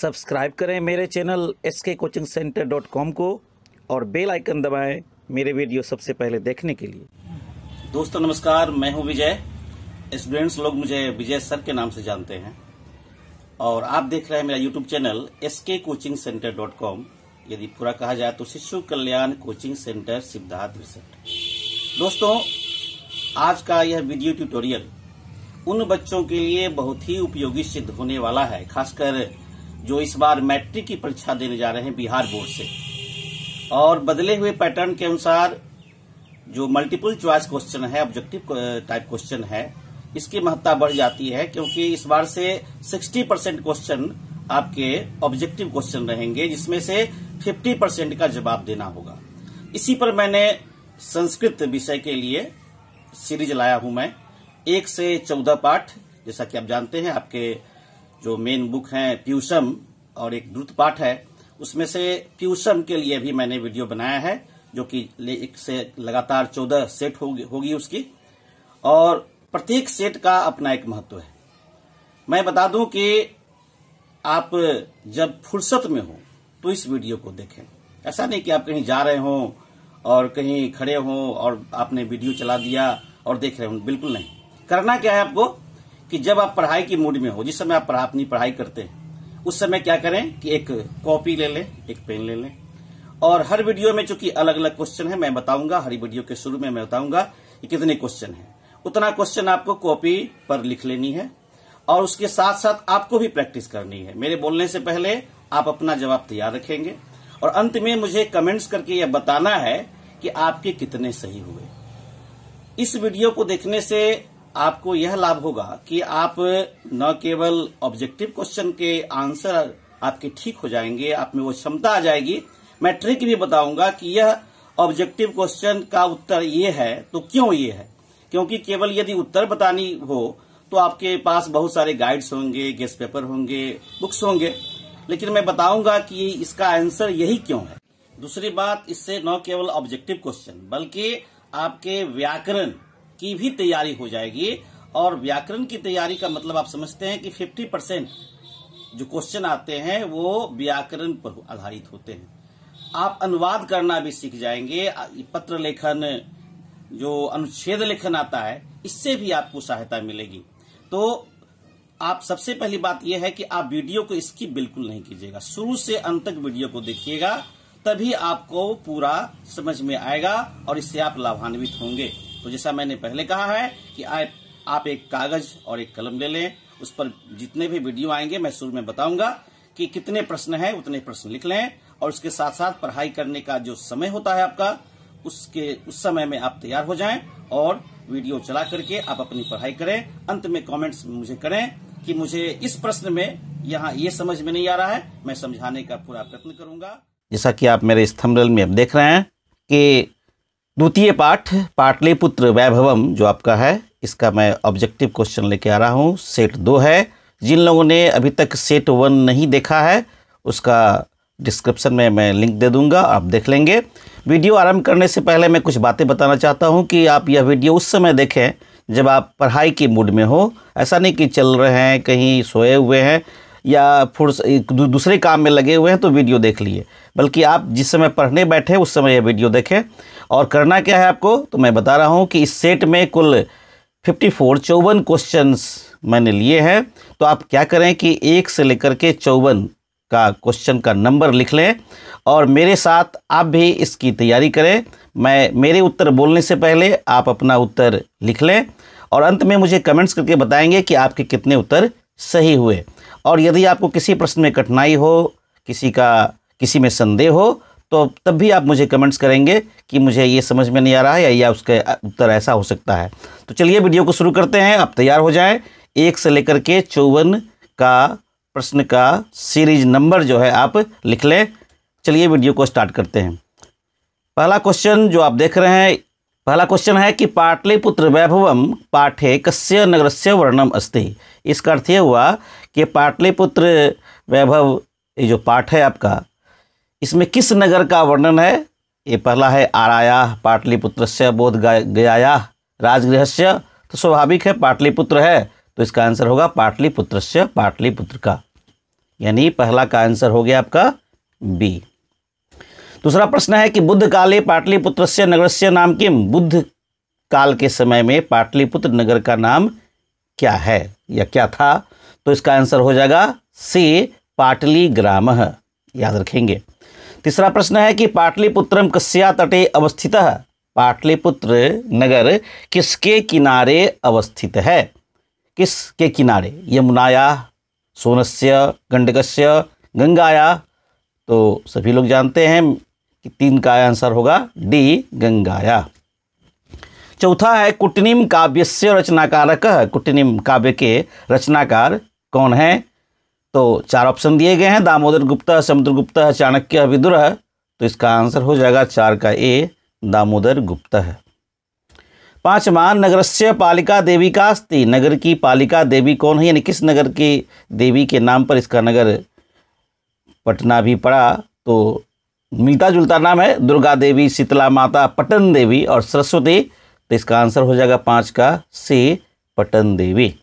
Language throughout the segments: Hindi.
सब्सक्राइब करें मेरे channel S K coaching centre dot com को और बेल आइकन दबाएं मेरे वीडियो सबसे पहले देखने के लिए दोस्तों नमस्कार मैं हूं विजय स्टूडेंट्स लोग मुझे विजय सर के नाम से जानते हैं और आप देख रहे हैं मेरा YouTube channel S K coaching centre dot com यदि पूरा कहा जाए तो शिशु कल्याण कोचिंग सेंटर सिद्धार्थ रिसर्ट दोस्तों आज का यह वीडियो ट्यूटोरियल उन बच्चों के लिए बहुत ही उपयोगी सिद्ध होने वाला है खासकर जो इस बार मैट्रिक की परीक्षा देने जा रहे हैं बिहार बोर्ड से और बदले हुए पैटर्न के अनुसार जो मल्टीपल च्वाइस क्वेश्चन है ऑब्जेक्टिव टाइप क्वेश्चन है इसकी महत्ता बढ़ जाती है क्योंकि इस बार से 60 परसेंट क्वेश्चन आपके ऑब्जेक्टिव क्वेश्चन रहेंगे जिसमें से 50 परसेंट का जवाब देना होगा इसी पर मैंने संस्कृत विषय के लिए सीरीज लाया हूं मैं एक से चौदह पाठ जैसा कि आप जानते हैं आपके जो मेन बुक है प्यूसम और एक द्रुत पाठ है उसमें से प्यूसम के लिए भी मैंने वीडियो बनाया है जो कि एक से लगातार चौदह सेट होगी हो उसकी और प्रत्येक सेट का अपना एक महत्व है मैं बता दूं कि आप जब फुर्सत में हो तो इस वीडियो को देखें ऐसा नहीं कि आप कहीं जा रहे हों और कहीं खड़े हों और आपने वीडियो चला दिया और देख रहे हो बिल्कुल नहीं करना क्या है आपको कि जब आप पढ़ाई की मूड में हो जिस समय आप पढ़ा, अपनी पढ़ाई करते हैं उस समय क्या करें कि एक कॉपी ले लें एक पेन ले लें और हर वीडियो में चूंकि अलग अलग क्वेश्चन है मैं बताऊंगा हर वीडियो के शुरू में मैं बताऊंगा कि कितने क्वेश्चन है उतना क्वेश्चन आपको कॉपी पर लिख लेनी है और उसके साथ साथ आपको भी प्रैक्टिस करनी है मेरे बोलने से पहले आप अपना जवाब तैयार रखेंगे और अंत में मुझे कमेंट्स करके यह बताना है कि आपके कितने सही हुए इस वीडियो को देखने से आपको यह लाभ होगा कि आप न केवल ऑब्जेक्टिव क्वेश्चन के आंसर आपके ठीक हो जाएंगे आप में वो क्षमता आ जाएगी मैं ट्रिक भी बताऊंगा कि यह ऑब्जेक्टिव क्वेश्चन का उत्तर ये है तो क्यों ये है क्योंकि केवल यदि उत्तर बतानी हो तो आपके पास बहुत सारे गाइड्स होंगे गेस्ट पेपर होंगे बुक्स होंगे लेकिन मैं बताऊंगा कि इसका आंसर यही क्यों है दूसरी बात इससे न केवल ऑब्जेक्टिव क्वेश्चन बल्कि आपके व्याकरण की भी तैयारी हो जाएगी और व्याकरण की तैयारी का मतलब आप समझते हैं कि 50 परसेंट जो क्वेश्चन आते हैं वो व्याकरण पर आधारित होते हैं आप अनुवाद करना भी सीख जाएंगे पत्र लेखन जो अनुच्छेद लेखन आता है इससे भी आपको सहायता मिलेगी तो आप सबसे पहली बात यह है कि आप वीडियो को इसकी बिल्कुल नहीं कीजिएगा शुरू से अंत तक वीडियो को देखिएगा तभी आपको पूरा समझ में आएगा और इससे आप लाभान्वित होंगे तो जैसा मैंने पहले कहा है कि आप आप एक कागज और एक कलम ले लें उस पर जितने भी वीडियो आएंगे मैं शुरू में बताऊंगा कि कितने प्रश्न हैं उतने प्रश्न लिख लें और उसके साथ साथ पढ़ाई करने का जो समय होता है आपका उसके उस समय में आप तैयार हो जाएं और वीडियो चला करके आप अपनी पढ़ाई करें अंत में कमेंट्स मुझे करें कि मुझे इस प्रश्न में यहाँ ये समझ में नहीं आ रहा है मैं समझाने का पूरा प्रयत्न करूंगा जैसा कि आप मेरे स्थम में अब देख रहे हैं कि द्वितीय पाठ पाटलिपुत्र वैभवम जो आपका है इसका मैं ऑब्जेक्टिव क्वेश्चन लेके आ रहा हूँ सेट दो है जिन लोगों ने अभी तक सेट वन नहीं देखा है उसका डिस्क्रिप्शन में मैं लिंक दे दूंगा आप देख लेंगे वीडियो आरंभ करने से पहले मैं कुछ बातें बताना चाहता हूं कि आप यह वीडियो उस समय देखें जब आप पढ़ाई के मूड में हो ऐसा नहीं कि चल रहे हैं कहीं सोए हुए हैं या फुर्स दूसरे काम में लगे हुए हैं तो वीडियो देख लिए बल्कि आप जिस समय पढ़ने बैठे उस समय यह वीडियो देखें और करना क्या है आपको तो मैं बता रहा हूँ कि इस सेट में कुल फिफ्टी फोर चौवन क्वेश्चन मैंने लिए हैं तो आप क्या करें कि एक से लेकर के चौवन का क्वेश्चन का नंबर लिख लें और मेरे साथ आप भी इसकी तैयारी करें मैं मेरे उत्तर बोलने से पहले आप अपना उत्तर लिख लें और अंत में मुझे कमेंट्स करके बताएंगे कि आपके कितने उत्तर सही हुए और यदि आपको किसी प्रश्न में कठिनाई हो किसी का किसी में संदेह हो तो तब भी आप मुझे कमेंट्स करेंगे कि मुझे ये समझ में नहीं आ रहा है या, या उसका उत्तर ऐसा हो सकता है तो चलिए वीडियो को शुरू करते हैं आप तैयार हो जाएं एक से लेकर के चौवन का प्रश्न का सीरीज नंबर जो है आप लिख लें चलिए वीडियो को स्टार्ट करते हैं पहला क्वेश्चन जो आप देख रहे हैं पहला क्वेश्चन है कि पाटलिपुत्र वैभवम पाठे कस्य से वर्णम अस्थि इसका अर्थ ये हुआ कि पाटलिपुत्र वैभव ये जो पाठ है आपका इसमें किस नगर का वर्णन है ये पहला है आराया पाटलिपुत्र से बोध गयाया राजगृहस्य तो स्वाभाविक है पाटलिपुत्र है तो इसका आंसर होगा पाटलिपुत्र से पाटलिपुत्र का यानी पहला का आंसर हो गया आपका बी दूसरा प्रश्न है कि बुद्ध काले पाटलिपुत्र से नगर से नाम किम बुद्ध काल के समय में पाटलिपुत्र नगर का नाम क्या है या क्या था तो इसका आंसर हो जाएगा सी पाटली ग्राम याद रखेंगे तीसरा प्रश्न है कि पाटलिपुत्रम कस्या तटे अवस्थित है पाटलिपुत्र नगर किसके किनारे अवस्थित है किसके किनारे यमुनाया सोनस्य गंडकस्य गंगाया तो सभी लोग जानते हैं कि तीन का आंसर होगा डी गंगाया चौथा है कुटनिम काव्य से रचनाकारक कुटनिम काव्य के रचनाकार कौन है तो चार ऑप्शन दिए गए हैं दामोदर गुप्ता समुद्र गुप्ता है चाणक्य है विदुर है तो इसका आंसर हो जाएगा चार का ए दामोदर गुप्ता है पांचवा नगर से पालिका देवी का अस्थि नगर की पालिका देवी कौन है यानी किस नगर की देवी के नाम पर इसका नगर पटना भी पड़ा तो मिलता जुलता नाम है दुर्गा देवी शीतला माता पटन देवी और सरस्वती तो इसका आंसर हो जाएगा पाँच का सी पटन देवी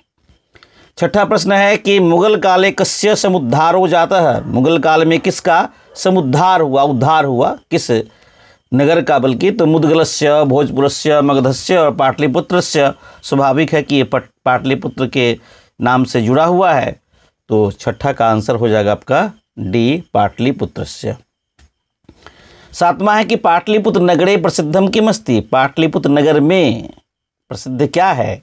छठा प्रश्न है कि मुगल काले कस्य समुद्धार हो जाता है मुगल काल में किसका समुद्धार हुआ उद्धार हुआ किस नगर का बल्कि तो मुदगल भोजपुर से मगधस्य और पाटलिपुत्र स्वाभाविक है कि ये पाटलिपुत्र के नाम से जुड़ा हुआ है तो छठा का आंसर हो जाएगा आपका डी पाटलिपुत्र सातवां है कि पाटलिपुत्र नगरे प्रसिद्धम किमस्ती पाटलिपुत्र नगर में प्रसिद्ध क्या है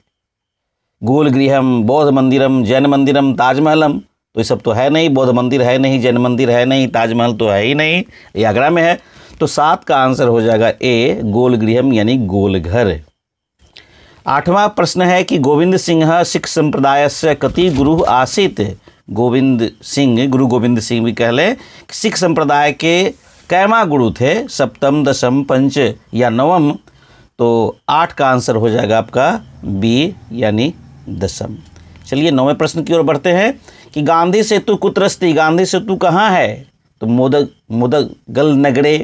गोल गृहम बौद्ध मंदिरम जैन मंदिरम ताजमहलम तो ये सब तो है नहीं बौद्ध मंदिर है नहीं जैन मंदिर है नहीं ताजमहल तो है ही नहीं ये आगरा में है तो सात का आंसर हो जाएगा ए गोल गृहम यानी गोलघर आठवां प्रश्न है कि गोविंद सिंह सिख संप्रदाय से कति गुरु आसित गोविंद सिंह गुरु गोविंद सिंह भी कह लें सिख संप्रदाय के कैमा गुरु थे सप्तम दशम पंच या नवम तो आठ का आंसर हो जाएगा आपका बी यानी दशम चलिए नौवें प्रश्न की ओर बढ़ते हैं कि गांधी सेतु कुतरस्ती गांधी सेतु कहाँ है तो मोदक मोदकगल नगरे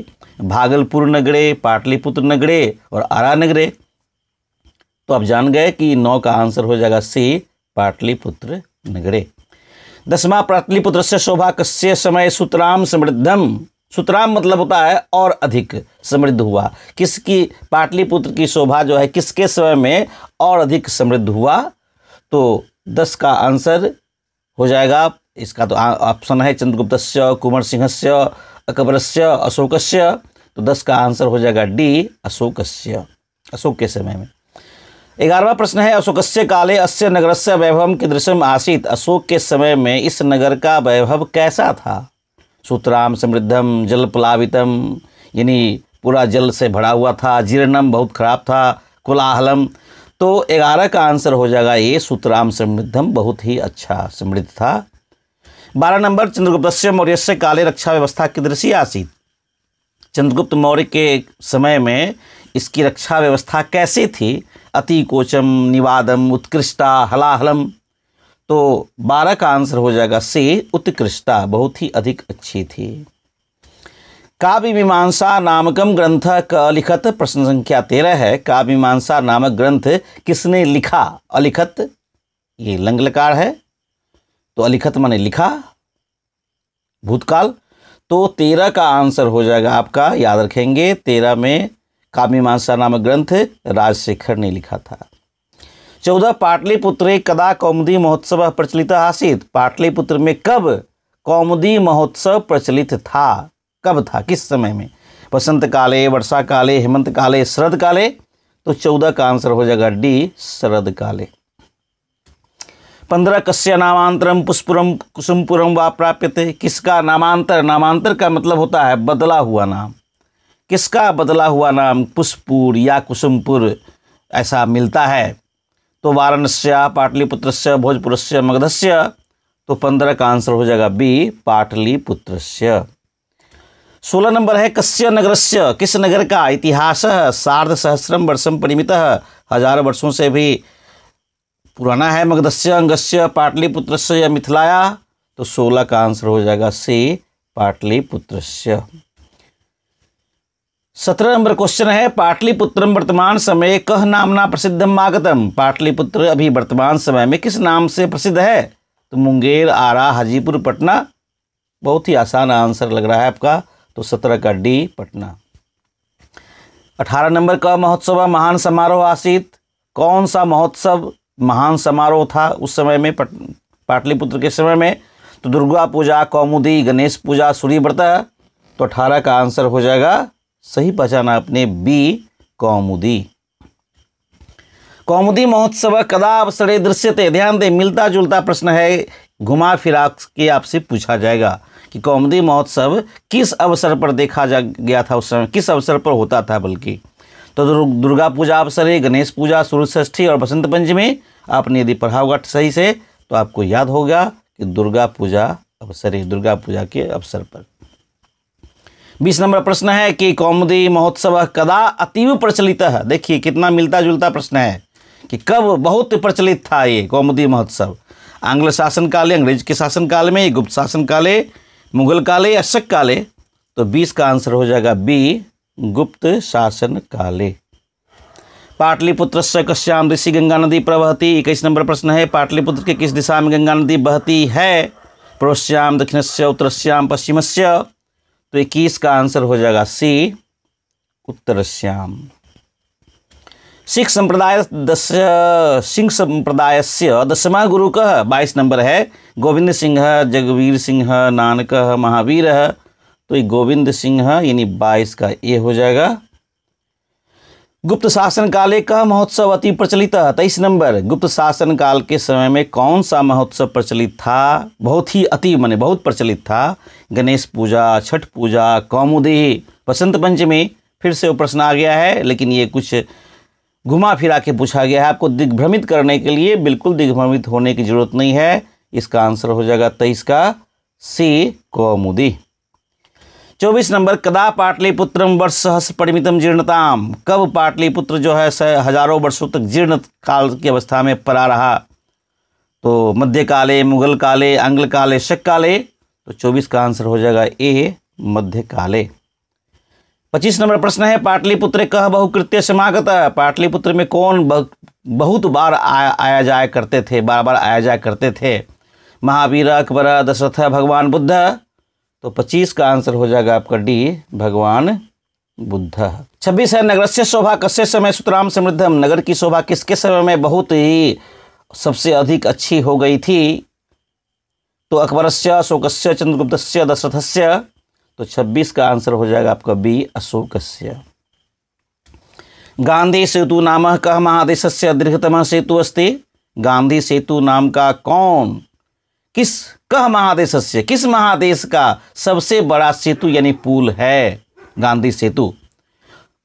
भागलपुर नगरे पाटलिपुत्र नगरे और आरा नगरे तो आप जान गए कि नौ का आंसर हो जाएगा सी पाटलिपुत्र नगरे दसवा पाटलिपुत्र से शोभा कस्य समय सुतराम समृद्धम सुतराम मतलब होता है और अधिक समृद्ध हुआ किसकी पाटलिपुत्र की शोभा जो है किसके समय में और अधिक समृद्ध हुआ तो दस का आंसर हो जाएगा इसका तो ऑप्शन है चंद्रगुप्त से कुमार सिंह से अकबर से अशोक से तो दस का आंसर हो जाएगा डी अशोक से अशोक के समय में ग्यारहवा प्रश्न है अशोक से काले अस्य नगर से वैभव के में आसित अशोक के समय में इस नगर का वैभव कैसा था सूत्राम समृद्धम जल प्लावितम यानी पूरा जल से भरा हुआ था जीर्णम बहुत खराब था कोलाहलम तो ग्यारह का आंसर हो जाएगा ये सूत्राम समृद्धम बहुत ही अच्छा समृद्ध था बारह नंबर चंद्रगुप्त मौर्य से काले रक्षा व्यवस्था की दृश्य आसीत चंद्रगुप्त मौर्य के समय में इसकी रक्षा व्यवस्था कैसी थी अति कोचम निवादम उत्कृष्टा हलाहलम तो बारह का आंसर हो जाएगा से उत्कृष्टा बहुत ही अधिक अच्छी थी काव्य मीमांसा नामकम ग्रंथ का लिखत प्रश्न संख्या तेरह है काव्य मीमांसा नामक ग्रंथ किसने लिखा अलिखत ये लंगलकार है तो अलिखत माने लिखा भूतकाल तो तेरह का आंसर हो जाएगा आपका याद रखेंगे तेरह में काव्य मीमांसा नामक ग्रंथ राजशेखर ने लिखा था चौदह पाटलिपुत्रे कदा कौमुदी महोत्सव प्रचलित आसित पाटलिपुत्र में कब कौमुदी महोत्सव प्रचलित था कब था किस समय में बसंत काले वर्षा काले हेमंत काले शरद काले तो चौदह का आंसर हो जाएगा डी शरद काले पंद्रह कश्य नामांतरम पुष्पुरम कुसुमपुरम व प्राप्यते किसका नामांतर नामांतर का मतलब होता है बदला हुआ नाम किसका बदला हुआ नाम पुष्पुर या कुसुमपुर ऐसा मिलता है तो वाराणस्य पाटलिपुत्र से भोजपुर से मगधस्य तो पंद्रह का आंसर हो जाएगा बी पाटलिपुत्र सोलह नंबर है कस्य से किस नगर का इतिहास सार्ध सहस्रम वर्षम परिमित हजारों वर्षों से भी पुराना है मगधस्य अंगस्य पाटलिपुत्र से या मिथिलाया तो सोलह का आंसर हो जाएगा सी पाटलिपुत्र सत्रह नंबर क्वेश्चन है पाटलिपुत्र वर्तमान समय कह नामना प्रसिद्ध मागतम पाटलिपुत्र अभी वर्तमान समय में किस नाम से प्रसिद्ध है तो मुंगेर आरा हाजीपुर पटना बहुत ही आसान आंसर लग रहा है आपका तो सत्रह का डी पटना अठारह नंबर का महोत्सव महान समारोह आसित कौन सा महोत्सव महान समारोह था उस समय में पट पाटलिपुत्र के समय में तो दुर्गा पूजा कौमुदी गणेश पूजा सूर्य व्रत तो अठारह का आंसर हो जाएगा सही पहचाना अपने बी कौमुदी कौमुदी महोत्सव कदा अवसरे दृश्यते ध्यान दे मिलता जुलता प्रश्न है घुमा फिरा के आपसे पूछा जाएगा कि कौमदी महोत्सव किस अवसर पर देखा जा गया था उस समय किस अवसर पर होता था बल्कि तो दुर्गा पूजा अवसर है गणेश पूजा सूर्यष्ठी और बसंत पंचमी आपने यदि पढ़ा होगा सही से तो आपको याद होगा कि दुर्गा पूजा अवसर है दुर्गा पूजा के अवसर पर बीस नंबर प्रश्न है कि कौमदी महोत्सव कदा अतीव प्रचलित है देखिए कितना मिलता जुलता प्रश्न है कि कब बहुत प्रचलित था ये कौमुदी महोत्सव आंग्ल शासन काल अंग्रेज के शासन काल में गुप्त शासन काले मुगल काले या शक काले तो बीस का आंसर हो जाएगा बी गुप्त शासन काले पाटलिपुत्र से कश्याम ऋषि गंगा नदी प्रवहती इक्कीस नंबर प्रश्न है पाटलिपुत्र के किस दिशा में गंगा नदी बहती है पूर्वश्याम दक्षिण से उत्तरश्याम से तो इक्कीस का आंसर हो जाएगा सी उत्तरश्याम सिख संप्रदाय दस सिंह संप्रदाय से दसवा गुरु कह बाईस नंबर है गोविंद सिंह है जगवीर सिंह है नानक है महावीर है तो ये गोविंद सिंह है यानी बाईस का ये हो जाएगा गुप्त शासन काले का महोत्सव अति प्रचलित है तेईस नंबर गुप्त शासन काल के समय में कौन सा महोत्सव प्रचलित था बहुत ही अति माने बहुत प्रचलित था गणेश पूजा छठ पूजा कौमुदी बसंत पंचमी फिर से वो प्रश्न आ गया है लेकिन ये कुछ घुमा फिरा के पूछा गया है आपको दिग्भ्रमित करने के लिए बिल्कुल दिग्भ्रमित होने की जरूरत नहीं है इसका आंसर हो जाएगा तेईस का सी कौमुदी चौबीस नंबर कदा पाटलिपुत्रम वर्ष सहस परिमितम जीर्णताम कब पाटलिपुत्र जो है हजारों वर्षों तक जीर्ण काल की अवस्था में परा रहा तो मध्य काले मुगल काले अंग्ल काले शक काले तो चौबीस का आंसर हो जाएगा ए मध्य काले पच्चीस नंबर प्रश्न है पाटलिपुत्र कह बहुकृत्य समागत पाटलिपुत्र में कौन बहुत बार आया आया जाया करते थे बार बार आया जाया करते थे महावीर अकबर दशरथ भगवान बुद्ध तो पच्चीस का आंसर हो जाएगा आपका डी भगवान बुद्ध छब्बीस है नगर से शोभा कस्य समय सुतराम समृद्धम नगर की शोभा किसके समय में बहुत ही सबसे अधिक अच्छी हो गई थी तो अकबर से अशोक से चंद्रगुप्त से दशरथ से तो 26 का आंसर हो जाएगा आपका बी अशोकस्य गांधी सेतु नाम कह महादेश से दीर्घतम सेतु अस्ति गांधी सेतु नाम का कौन किस कह महादेश से किस महादेश का सबसे बड़ा सेतु यानी पुल है गांधी सेतु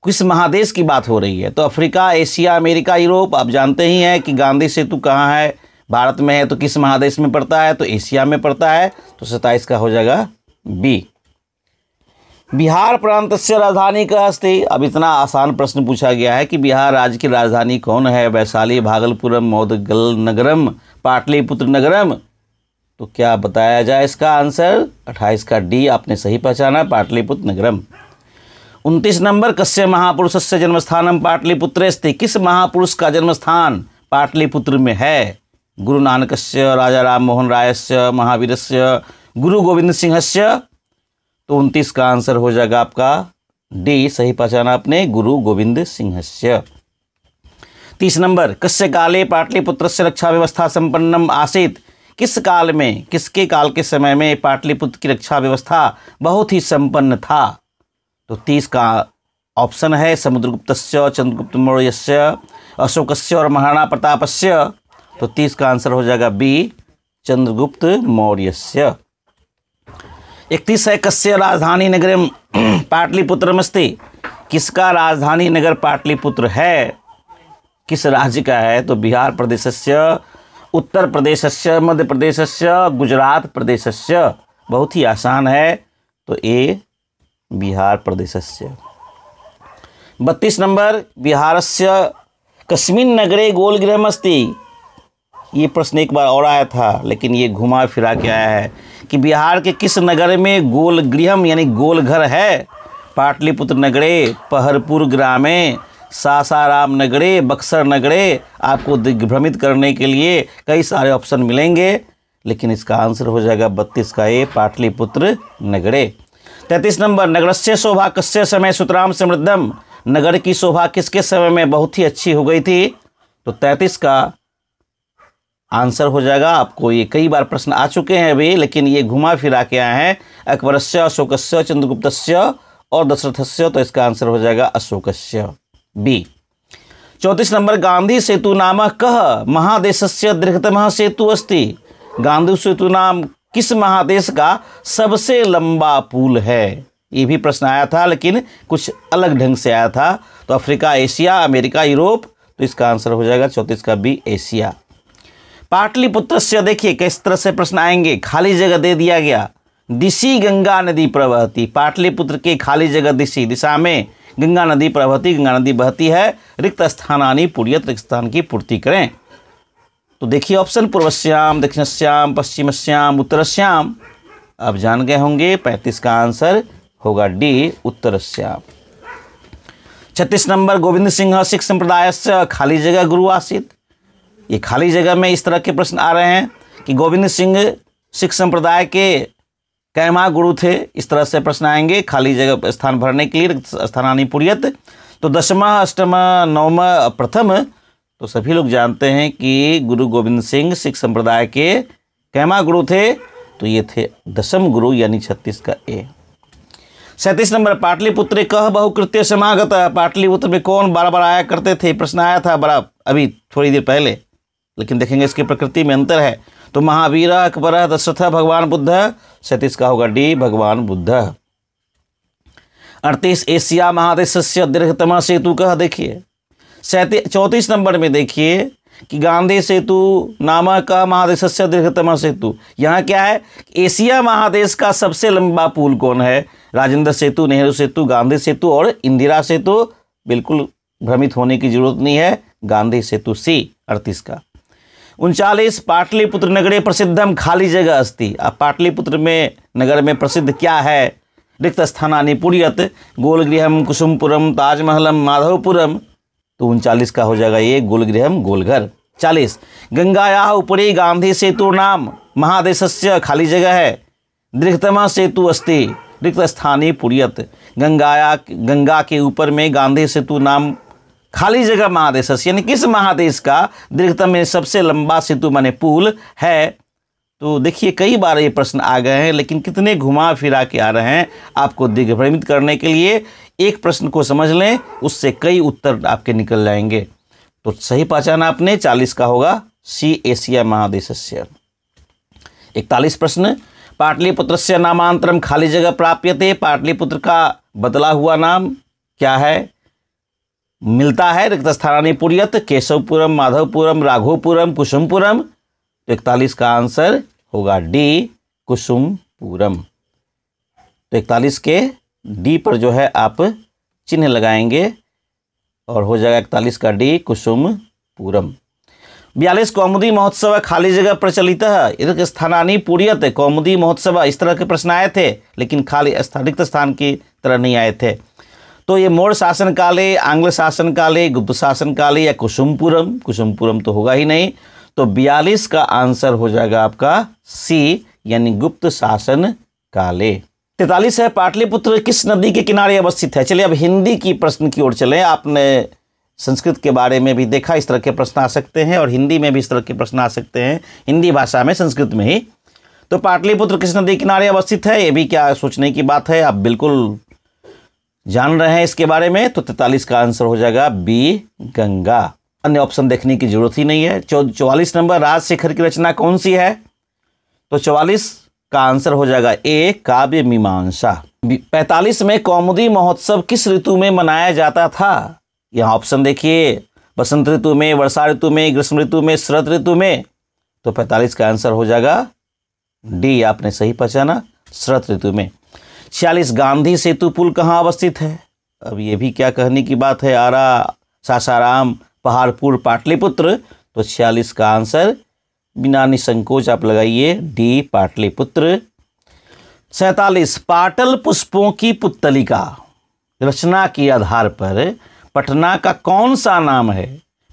किस महादेश की बात हो रही है तो अफ्रीका एशिया अमेरिका यूरोप आप जानते ही हैं कि गांधी सेतु कहाँ है भारत में है तो किस महादेश में पड़ता है तो एशिया में पड़ता है तो सत्ताईस का हो जाएगा बी बिहार प्रांत से राजधानी का अस्थि अब इतना आसान प्रश्न पूछा गया है कि बिहार राज्य की राजधानी कौन है वैशाली भागलपुरम मौदगल नगरम पाटलिपुत्र नगरम तो क्या बताया जाए इसका आंसर 28 का डी आपने सही पहचाना पाटलिपुत्र नगरम उनतीस नंबर कस्य महापुरुष से जन्म स्थानम पाटलिपुत्र अस्ति किस महापुरुष का जन्म स्थान पाटलिपुत्र में है गुरु नानक राजा राम मोहन राय से महावीर से गुरु गोविंद सिंह से तो उनतीस का आंसर हो जाएगा आपका डी सही पहचाना आपने गुरु गोविंद से तीस नंबर कस्य काले पाटलिपुत्र से रक्षा व्यवस्था संपन्नम आसित किस काल में किसके काल के समय में पाटलिपुत्र की रक्षा व्यवस्था बहुत ही संपन्न था तो तीस का ऑप्शन है समुद्रगुप्त चंद्रगुप्त अशोक से और महाराणा से तो तीस का आंसर हो जाएगा बी चंद्रगुप्त से कस्य राजधानी नगर पाटलिपुत्र मस्ती किसका राजधानी नगर पाटलिपुत्र है किस राज्य का है तो बिहार प्रदेश से उत्तर प्रदेश से मध्य प्रदेश से गुजरात प्रदेश से बहुत ही आसान है तो ए बिहार प्रदेश से बत्तीस नंबर बिहार से कस्मिन नगरे गोलगृहमस्ती ये प्रश्न एक बार और आया था लेकिन ये घुमा फिरा के आया है कि बिहार के किस नगर में गोल गृहम यानी गोल घर है पाटलिपुत्र नगरे पहरपुर ग्रामे सासाराम नगरे बक्सर नगरे आपको दिग्भ्रमित करने के लिए कई सारे ऑप्शन मिलेंगे लेकिन इसका आंसर हो जाएगा बत्तीस का ए पाटलिपुत्र नगरे तैंतीस नंबर नगरस्य शोभा कस्य समय सुतराम समृद्धम नगर की शोभा किसके समय में बहुत ही अच्छी हो गई थी तो तैतीस का आंसर हो जाएगा आपको ये कई बार प्रश्न आ चुके हैं अभी लेकिन ये घुमा फिरा के आए हैं अकबर से चंद्रगुप्त से और से तो इसका आंसर हो जाएगा से बी चौंतीस नंबर गांधी सेतु नामक कह महादेश से दीर्घतम सेतु अस्ति गांधी सेतु नाम किस महादेश का सबसे लंबा पुल है ये भी प्रश्न आया था लेकिन कुछ अलग ढंग से आया था तो अफ्रीका एशिया अमेरिका यूरोप तो इसका आंसर हो जाएगा चौंतीस का बी एशिया पाटलिपुत्र से देखिए किस तरह से प्रश्न आएंगे खाली जगह दे दिया गया दिशी गंगा नदी प्रवहती पाटलिपुत्र के खाली जगह दिशी दिशा में गंगा नदी प्रवहती गंगा नदी बहती है रिक्त स्थान आनी पुड़ियत रिक्त स्थान की पूर्ति करें तो देखिए ऑप्शन पूर्वश्याम दक्षिणश्याम उत्तर श्याम आप जान गए होंगे पैंतीस का आंसर होगा डी उत्तर श्याम छत्तीस नंबर गोविंद सिंह सिख संप्रदाय से खाली जगह गुरु आसित ये खाली जगह में इस तरह के प्रश्न आ रहे हैं कि गोविंद सिंह सिख संप्रदाय के कैमा गुरु थे इस तरह से प्रश्न आएंगे खाली जगह स्थान भरने के लिए स्थानानिपुरियत तो दसवा अष्टमा नौमा प्रथम तो सभी लोग जानते हैं कि गुरु गोविंद सिंह सिख संप्रदाय के कैमा गुरु थे तो ये थे दसम गुरु यानी छत्तीस का ए सैंतीस नंबर पाटलिपुत्र कह बहुकृत्य समागत पाटलिपुत्र में कौन बार बार आया करते थे प्रश्न आया था बड़ा अभी थोड़ी देर पहले लेकिन देखेंगे इसकी प्रकृति में अंतर है तो महावीर अकबर दशरथ भगवान बुद्ध सैतीस का होगा डी भगवान बुद्ध अड़तीस एशिया महादेश से दीर्घतमा सेतु कह देखिए सैंतीस चौंतीस नंबर में देखिए कि गांधी सेतु नामक का महादेश से दीर्घतमा सेतु यहाँ क्या है एशिया महादेश का सबसे लंबा पुल कौन है राजेंद्र सेतु नेहरू सेतु गांधी सेतु और इंदिरा सेतु बिल्कुल भ्रमित होने की जरूरत नहीं है गांधी सेतु सी अड़तीस का उनचालीस पाटलिपुत्र नगरे प्रसिद्धम खाली जगह अस्ति अब पाटलिपुत्र में नगर में प्रसिद्ध क्या है रिक्त स्थानानि पूर्यत गोलगृहम कुसुमपुरम ताजमहलम माधवपुरम तो उनचालीस का हो जाएगा ये गोलगृहम गोलघर चालीस गंगाया उपरी गांधी सेतु नाम महादेश खाली जगह है दीर्घतमा सेतु अस्ति रिक्त स्थानीय पुरियत गंगाया गंगा के ऊपर में गांधी सेतु नाम खाली जगह महादेश यानी किस महादेश का दीर्घतम में सबसे लंबा सेतु माने पुल है तो देखिए कई बार ये प्रश्न आ गए हैं लेकिन कितने घुमा फिरा के आ रहे हैं आपको दिग्भ्रमित करने के लिए एक प्रश्न को समझ लें उससे कई उत्तर आपके निकल जाएंगे तो सही पहचाना आपने चालीस का होगा सी एशिया महादेश इकतालीस प्रश्न पाटलिपुत्र से नामांतरम खाली जगह प्राप्यते पाटलिपुत्र का बदला हुआ नाम क्या है मिलता है रिक्तस्थानी पुरियत केशवपुरम माधवपुरम राघोपुरम कुसुमपुरम तो इकतालीस का आंसर होगा डी कुसुमपुरम तो इकतालीस के डी पर जो है आप चिन्ह लगाएंगे और हो जाएगा इकतालीस का डी कुसुमपुरम बयालीस कौमुदी महोत्सव खाली जगह प्रचलित है रिक्त स्थानानी कौमुदी महोत्सव इस तरह के प्रश्न आए थे लेकिन खाली रिक्त स्थान की तरह नहीं आए थे तो ये मौर्य शासनकाले आंग्ल शासनकाले गुप्त शासनकाले या कुसुमपुरम कुसुमपुरम तो होगा ही नहीं तो बयालीस का आंसर हो जाएगा आपका सी यानी गुप्त शासन काले तैतालीस है पाटलिपुत्र किस नदी के किनारे अवस्थित है चलिए अब हिंदी की प्रश्न की ओर चले आपने संस्कृत के बारे में भी देखा इस तरह के प्रश्न आ सकते हैं और हिंदी में भी इस तरह के प्रश्न आ सकते हैं हिंदी भाषा में संस्कृत में ही तो पाटलिपुत्र किस नदी किनारे अवस्थित है ये भी क्या सोचने की बात है आप बिल्कुल जान रहे हैं इसके बारे में तो तैतालीस का आंसर हो जाएगा बी गंगा अन्य ऑप्शन देखने की जरूरत ही नहीं है चौवालीस नंबर राजशेखर की रचना कौन सी है तो चौवालीस का आंसर हो जाएगा ए काव्य मीमांसा पैंतालीस में कौमुदी महोत्सव किस ऋतु में मनाया जाता था यहाँ ऑप्शन देखिए बसंत ऋतु में वर्षा ऋतु में ग्रीष्म ऋतु में शरद ऋतु में तो पैंतालीस का आंसर हो जाएगा डी आपने सही पहचाना शरद ऋतु में छियालीस गांधी सेतु पुल कहाँ अवस्थित है अब ये भी क्या कहने की बात है आरा सासाराम पहाड़पुर पाटलिपुत्र तो छियालीस का आंसर बिना निसंकोच आप लगाइए डी पाटलिपुत्र सैतालीस पाटल पुष्पों की पुत्तलिका रचना के आधार पर पटना का कौन सा नाम है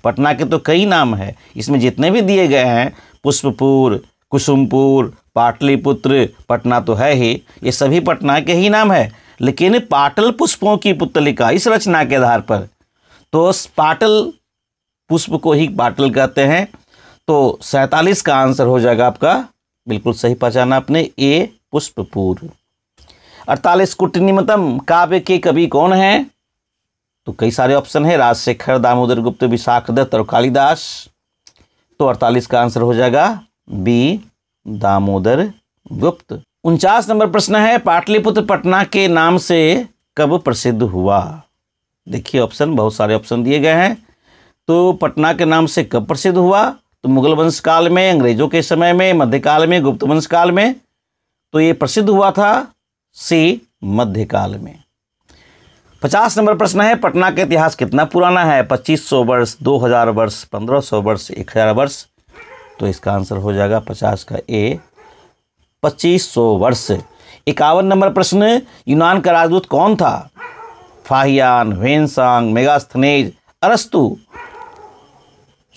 पटना के तो कई नाम है इसमें जितने भी दिए गए हैं पुष्पपुर कुसुमपुर पाटलिपुत्र पटना तो है ही ये सभी पटना के ही नाम है लेकिन पाटल पुष्पों की पुतलिका इस रचना के आधार पर तो पाटल पुष्प को ही पाटल कहते हैं तो सैतालीस का आंसर हो जाएगा आपका बिल्कुल सही पहचाना आपने ए पुष्पपुर अड़तालीस कुटनीमतम काव्य के कवि कौन हैं तो कई सारे ऑप्शन है राजशेखर दामोदर गुप्त विशाख दत्त और कालिदास तो अड़तालीस का आंसर हो जाएगा बी दामोदर गुप्त उनचास नंबर प्रश्न है पाटलिपुत्र पटना के नाम से कब प्रसिद्ध हुआ देखिए ऑप्शन बहुत सारे ऑप्शन दिए गए हैं तो पटना के नाम से कब प्रसिद्ध हुआ तो मुगल वंश काल में अंग्रेजों के समय में मध्यकाल में गुप्त वंश काल में तो ये प्रसिद्ध हुआ था सी मध्यकाल में पचास नंबर प्रश्न है पटना का इतिहास कितना पुराना है सौ वर्ष हजार वर्ष सौ वर्ष हजार वर्ष तो इसका आंसर हो जाएगा पचास का ए पच्चीस सौ वर्ष इक्यावन नंबर प्रश्न यूनान का राजदूत कौन था फाहियान वेनसांग मेगास्थनेज अरस्तु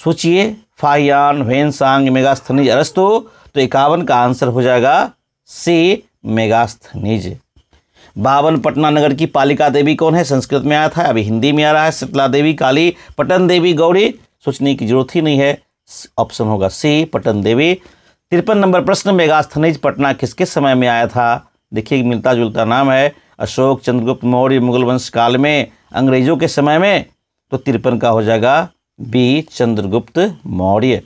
सोचिए फाहियान वेनसांग मेगास्थनेज अरस्तु तो इक्यावन का आंसर हो जाएगा सी मेगास्थनेज बावन पटना नगर की पालिका देवी कौन है संस्कृत में आया था अभी हिंदी में आ रहा है शीतला देवी काली पटन देवी गौरी सोचने की जरूरत ही नहीं है ऑप्शन होगा सी पटन देवी तिरपन नंबर प्रश्न मेगास्थनिज पटना किसके समय में आया था देखिए मिलता जुलता नाम है अशोक चंद्रगुप्त मौर्य मुगल वंश काल में अंग्रेजों के समय में तो तिरपन का हो जाएगा बी चंद्रगुप्त मौर्य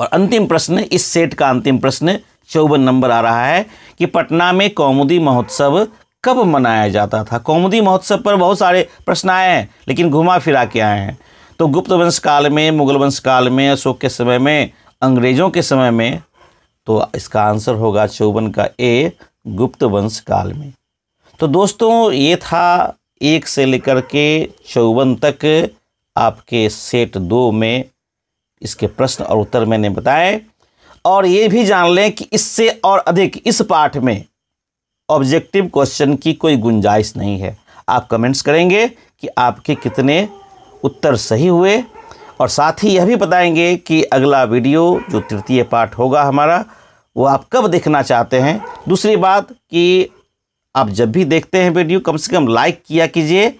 और अंतिम प्रश्न इस सेट का अंतिम प्रश्न चौवन नंबर आ रहा है कि पटना में कौमुदी महोत्सव कब मनाया जाता था कौमुदी महोत्सव पर बहुत सारे प्रश्न आए हैं लेकिन घुमा फिरा के आए हैं तो गुप्त वंश काल में मुगल वंश काल में अशोक के समय में अंग्रेजों के समय में तो इसका आंसर होगा चौवन का ए गुप्त वंश काल में तो दोस्तों ये था एक से लेकर के चौवन तक आपके सेट दो में इसके प्रश्न और उत्तर मैंने बताए और ये भी जान लें कि इससे और अधिक इस पाठ में ऑब्जेक्टिव क्वेश्चन की कोई गुंजाइश नहीं है आप कमेंट्स करेंगे कि आपके कितने उत्तर सही हुए और साथ ही यह भी बताएंगे कि अगला वीडियो जो तृतीय पाठ होगा हमारा वो आप कब देखना चाहते हैं दूसरी बात कि आप जब भी देखते हैं वीडियो कम से कम लाइक किया कीजिए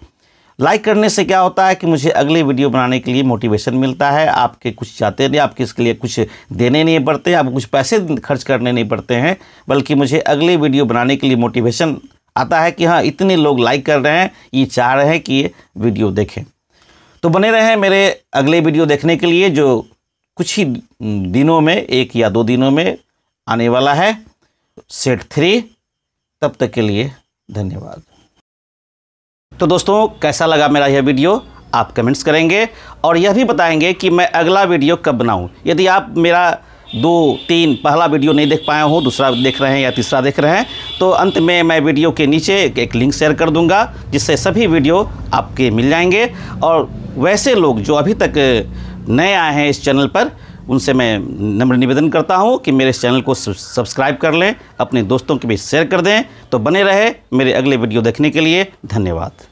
लाइक करने से क्या होता है कि मुझे अगले वीडियो बनाने के लिए मोटिवेशन मिलता है आपके कुछ चाहते नहीं आपके इसके लिए कुछ देने नहीं पड़ते आपको कुछ पैसे खर्च करने नहीं पड़ते हैं बल्कि मुझे अगले वीडियो बनाने के लिए मोटिवेशन आता है कि हाँ इतने लोग लाइक कर रहे हैं ये चाह रहे हैं कि ये वीडियो देखें तो बने रहें मेरे अगले वीडियो देखने के लिए जो कुछ ही दिनों में एक या दो दिनों में आने वाला है सेट थ्री तब तक के लिए धन्यवाद तो दोस्तों कैसा लगा मेरा यह वीडियो आप कमेंट्स करेंगे और यह भी बताएंगे कि मैं अगला वीडियो कब बनाऊं यदि आप मेरा दो तीन पहला वीडियो नहीं देख पाए हो दूसरा देख रहे हैं या तीसरा देख रहे हैं तो अंत में मैं वीडियो के नीचे एक लिंक शेयर कर दूंगा जिससे सभी वीडियो आपके मिल जाएंगे और वैसे लोग जो अभी तक नए आए हैं इस चैनल पर उनसे मैं नम्र निवेदन करता हूं कि मेरे इस चैनल को सब्सक्राइब कर लें अपने दोस्तों के बीच शेयर कर दें तो बने रहे मेरे अगले वीडियो देखने के लिए धन्यवाद